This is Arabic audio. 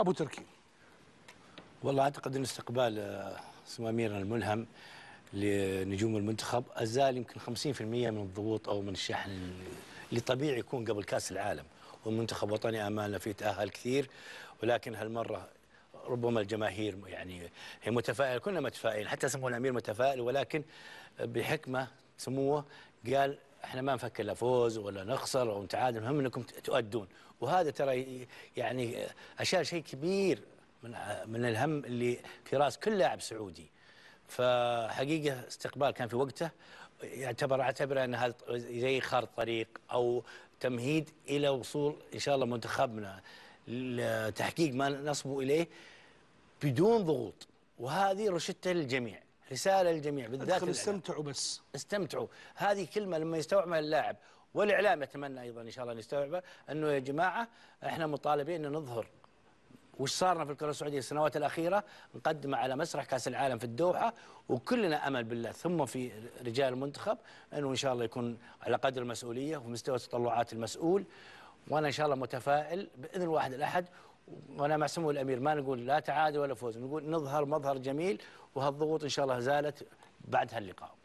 ابو تركي والله اعتقد ان استقبال آه، اميرنا الملهم لنجوم المنتخب ازال يمكن 50% من الضغوط او من الشحن اللي طبيعي يكون قبل كاس العالم والمنتخب الوطني امالنا فيه تاهل كثير ولكن هالمره ربما الجماهير يعني هي متفائله كلنا متفائلين حتى سمو الامير متفائل ولكن بحكمه سموه قال احنا ما نفكر لا فوز ولا نخسر او نتعادل المهم انكم تؤدون وهذا ترى يعني اشار شيء كبير من من الهم اللي في راس كل لاعب سعودي فحقيقه استقبال كان في وقته يعتبر اعتبره ان هذا زي خار طريق او تمهيد الى وصول ان شاء الله منتخبنا لتحقيق ما نصبوا اليه بدون ضغوط وهذه رشدته للجميع رسالة للجميع بالذات استمتعوا بس استمتعوا هذه كلمة لما يستوعبها اللاعب والإعلام يتمنى أيضا إن شاء الله أن يستوعبه أنه يا جماعة إحنا مطالبين أن نظهر وش صارنا في الكره السعوديه السنوات الاخيره نقدمه على مسرح كاس العالم في الدوحه وكلنا امل بالله ثم في رجال المنتخب انه ان شاء الله يكون على قدر المسؤوليه ومستوى تطلعات المسؤول وانا ان شاء الله متفائل باذن الواحد الاحد وانا مع سمو الامير ما نقول لا تعادل ولا فوز نقول نظهر مظهر جميل وهالضغوط ان شاء الله زالت بعد هاللقاء